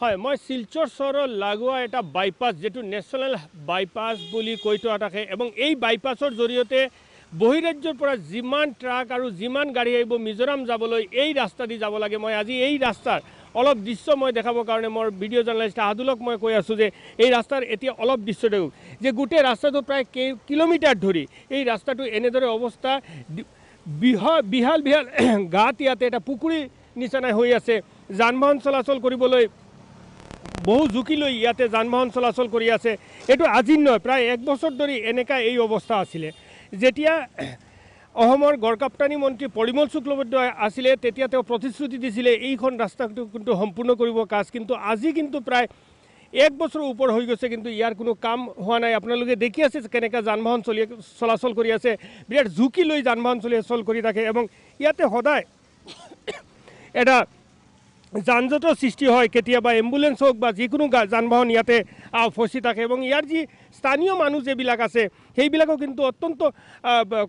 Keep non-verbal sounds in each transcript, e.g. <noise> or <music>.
হয় মই শিলচৰ চহৰৰ লাগোৱা এটা বাইপাছ যিটো নেশ্যনেল বাইপাছ বুলি কৈ থোৱা থাকে এবং এই বাইপাছৰ জৰিয়তে বহিৰাজ্যৰ পৰা যিমান ট্ৰাক আৰু যিমান গাড়ী আহিব মিজোৰাম যাবলৈ এই ৰাস্তা দি যাব লাগে মই আজি এই ৰাস্তাৰ অলপ দৃশ্য মই দেখাবৰ কাৰণে মোৰ ভিডিঅ' জাৰ্নেলিষ্ট আহাদুলক মই কৈ আছোঁ যে এই ৰাস্তাৰ এতিয়া অলপ দৃশ্য দেখোঁ যে গোটেই ৰাস্তাটো প্ৰায় কেই কিলোমিটাৰ ধৰি এই ৰাস্তাটো এনেদৰে অৱস্থা বিহাল বিহাল <clears throat> গাত ইয়াতে এটা পুখুৰী নিচিনাই হৈ আছে যান বাহন চলাচল কৰিবলৈ বহু জুকি লৈ ইয়াতে যান বাহন চলাচল কৰি আছে এইটো আজি নহয় প্ৰায় এক বছৰ ধৰি এনেকুৱা এই অৱস্থা আছিলে যেতিয়া অসমৰ গড়কাপ্তানী মন্ত্ৰী পৰিমল শুক্লবৈদ্য আছিলে তেতিয়া তেওঁ প্ৰতিশ্ৰুতি দিছিলে এইখন ৰাস্তাটো কিন্তু সম্পূৰ্ণ কৰিব কাজ কিন্তু আজি কিন্তু প্ৰায় এক বছৰৰ ওপৰ হৈ গৈছে কিন্তু ইয়াৰ কোনো কাম হোৱা নাই আপোনালোকে দেখি আছে যে কেনেকৈ যান বাহন চলি চলাচল কৰি আছে বিৰাট জুকি লৈ যান বাহন চলি চলাচল কৰি থাকে এবং ইয়াতে সদায় <coughs> এটা যানজটৰ সৃষ্টি হয় কেতিয়াবা এম্বুলেঞ্চ হওক বা যিকোনো গা যান বাহন ইয়াতে ফচি থাকে এবং ইয়াৰ যি স্থানীয় মানুহ যিবিলাক আছে সেইবিলাকো কিন্তু অত্যন্ত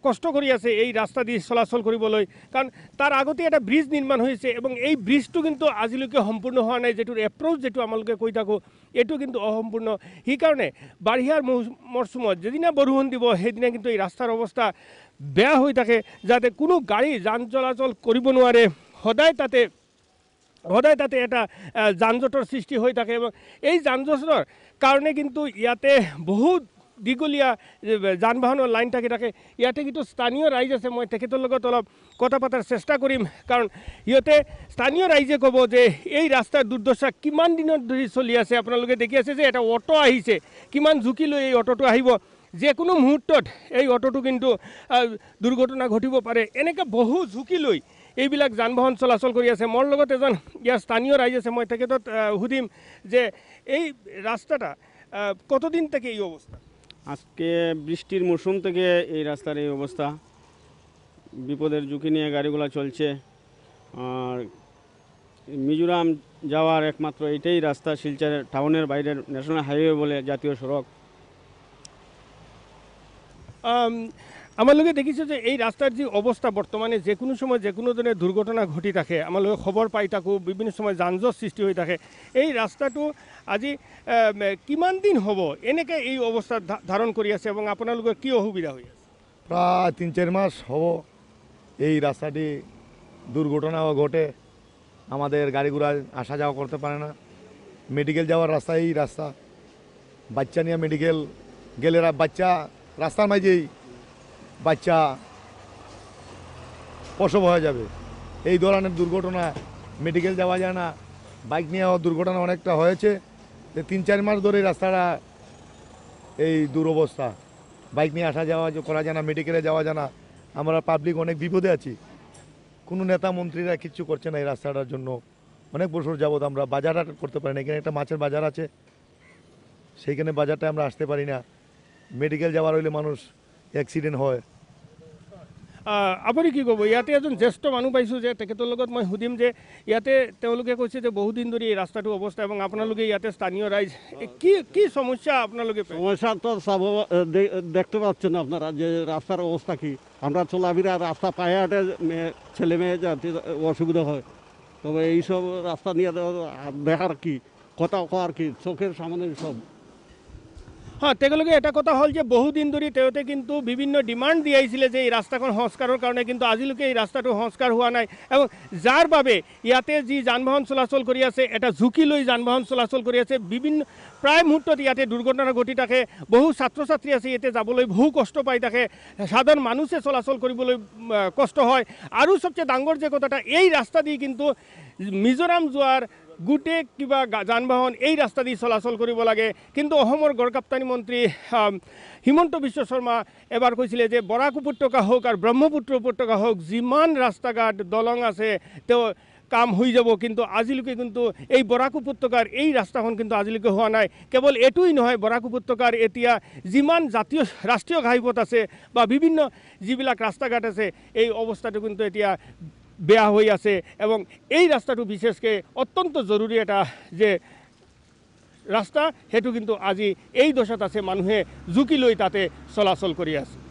কষ্ট কৰি আছে এই ৰাস্তা দি চলাচল কৰিবলৈ কাৰণ তাৰ আগতে এটা ব্ৰিজ নিৰ্মাণ হৈছে এবং এই ব্ৰিজটো কিন্তু আজিলৈকে সম্পূৰ্ণ হোৱা নাই যিটোৰ এপ্ৰ'চ যিটো আমালোকে কৈ থাকোঁ এইটো কিন্তু অসম্পূৰ্ণ সেইকাৰণে বাঢ়িয়াৰ মৰচুমত যিদিনা বৰষুণ দিব সেইদিনা কিন্তু এই ৰাস্তাৰ অৱস্থা বেয়া হৈ থাকে যাতে কোনো গাড়ী যান চলাচল কৰিব নোৱাৰে সদায় তাতে সদায় তাতে এটা যানজঁটৰ সৃষ্টি হৈ থাকে এবং এই যানজঁটৰ কাৰণে কিন্তু ইয়াতে বহুত দীঘলীয়া যান বাহনৰ লাইন থাকি থাকে ইয়াতে কিন্তু স্থানীয় ৰাইজ আছে মই তেখেতৰ লগত অলপ কথা পতাৰ চেষ্টা কৰিম কাৰণ ইহঁতে স্থানীয় ৰাইজে ক'ব যে এই ৰাস্তাৰ দুৰ্দশা কিমান দিনত ধৰি চলি আছে আপোনালোকে দেখি আছে যে এটা অ'টো আহিছে কিমান জুকি লৈ এই অ'টোটো আহিব যিকোনো মুহূৰ্তত এই অ'টোটো কিন্তু দুৰ্ঘটনা ঘটিব পাৰে এনেকৈ বহু জুকি লৈ এইবিলাক যান বাহন চলাচল কৰি আছে মোৰ লগত এজন ইয়াৰ স্থানীয় ৰাইজ আছে মই তেখেতত সুধিম যে এই ৰাস্তাটা কতদিন থেকে এই অবস্থা আজকে বৃষ্টির মৌচুম থেকে এই রাস্তার এই অবস্থা বিপদের ঝুঁকি নিয়ে গাড়িগুলো চলছে আর মিজোরাম যাওয়ার একমাত্র এটাই রাস্তা শিলচরের টাউনের বাইরের ন্যাশনাল হাইওয়ে বলে জাতীয় সড়ক আমার লোকে দেখিছো যে এই রাস্তার যে অবস্থা বর্তমানে যে কোনো সময় যে কোনো ধরনের দুর্ঘটনা ঘটি থাকে আমার লোক খবর পাই থাকো বিভিন্ন সময় যানজট সৃষ্টি হয়ে থাকে এই রাস্তাটো আজি কিমান দিন হব এনেকে এই অবস্থা ধারণ কৰি আছে এবং আপোনালোকৰ কি অসুবিধা হৈ আছে প্রায় তিন চার মাস হব এই রাস্তাটি দুর্ঘটনা ঘটে আমাদের গাড়ি ঘোড়া আসা যাওয়া করতে পারে না মেডিকেল যাওয়ার রাস্তা এই রাস্তা বাচ্চা নিয়ে মেডিকেল গেলে বাচ্চা রাস্তার মাঝেই বাচ্চা প্রসব হয়ে যাবে এই ধরনের দুর্ঘটনা মেডিকেল যাওয়া যায় না বাইক নিয়ে দুর্ঘটনা অনেকটা হয়েছে তিন চার মাস ধরে রাস্তাটা এই দুরবস্থা বাইক নিয়ে আসা যাওয়া করা যায় না মেডিকেলে যাওয়া যায় না আমরা পাবলিক অনেক বিপদে আছি কোনো নেতা মন্ত্রীরা কিচ্ছু করছে না এই রাস্তাটার জন্য অনেক বছর যাবত আমরা বাজারটা করতে পারি না এখানে একটা মাছের বাজার আছে সেইখানে বাজারটা আমরা আসতে পারি না মেডিকেল যাওয়ার হইলে মানুষ এক্সিডেণ্ট হয় আপুনি কি ক'ব ইয়াতে এজন জ্যেষ্ঠ মানুহ পাইছোঁ যে তেখেতৰ লগত মই সুধিম যে ইয়াতে তেওঁলোকে কৈছে যে বহুদিন ধৰি এই ৰাস্তাটো অৱস্থা এবং আপোনালোকে ইয়াতে স্থানীয় ৰাইজ কি কি সমস্যা আপোনালোকে সমস্যা তো চাব দেখতে পাচ্ছেন আপনারা যে রাস্তার অবস্থা কি আমরা চলাফিরা রাস্তা পায়ে হাটে ছেলে মেয়ে যাতে অসুবিধা হয় তবে এইসব রাস্তা নিয়ে দেখার কি কথা কওয়ার কি চোখের সামনে সব হ্যাঁ তেওঁলোকে এটা কথা হল যে বহুদিন ধরে তেওঁতে কিন্তু বিভিন্ন ডিমান্ড দি আছে যে এই রাস্তাখন সংস্কারের কারণে কিন্তু আজিলেক এই রাস্তাটো সংস্কার হওয়া নাই এবং যার বাবে ইয়াতে যে যানবাহন চলাচল করে আছে এটা ঝুঁকি লই যানবাহন চলাচল করে আছে বিভিন্ন প্রায় মুহূর্তে ইয়াতে দুর্ঘটনার ঘটি থাকে বহু ছাত্র ছাত্রী আছে ইয়াতে যাবলৈ বহু কষ্ট পাই থাকে সাধারণ মানুষে চলাচল কৰিবলৈ কষ্ট হয় আৰু সবচেয়ে ডাঙৰ যে কথাটা এই ৰাস্তা দিয়ে কিন্তু মিজোৰাম যাওয়াৰ গোটেই কিবা যান বাহন এই ৰাস্তা দি চলাচল কৰিব লাগে কিন্তু অসমৰ গড়কাপ্তানী মন্ত্ৰী হিমন্ত বিশ্ব শৰ্মা এবাৰ কৈছিলে যে বৰাক উপত্যকা হওক আৰু ব্ৰহ্মপুত্ৰ উপত্যকা হওক যিমান ৰাস্তা ঘাট দলং আছে তেওঁ কাম হৈ যাব কিন্তু আজিলৈকে কিন্তু এই বৰাক উপত্যকাৰ এই ৰাস্তাখন কিন্তু আজিলৈকে হোৱা নাই কেৱল এইটোৱেই নহয় বৰাক উপত্যকাৰ এতিয়া যিমান জাতীয় ৰাষ্ট্ৰীয় ঘাইপথ আছে বা বিভিন্ন যিবিলাক ৰাস্তা ঘাট আছে এই অৱস্থাটো কিন্তু এতিয়া বেয়া হৈ আছে এবং এই ৰাস্তাটো বিশেষকৈ অত্যন্ত জৰুৰী এটা যে ৰাস্তা সেইটো কিন্তু আজি এই দশাত আছে মানুহে জুকি লৈ তাতে চলাচল কৰি আছে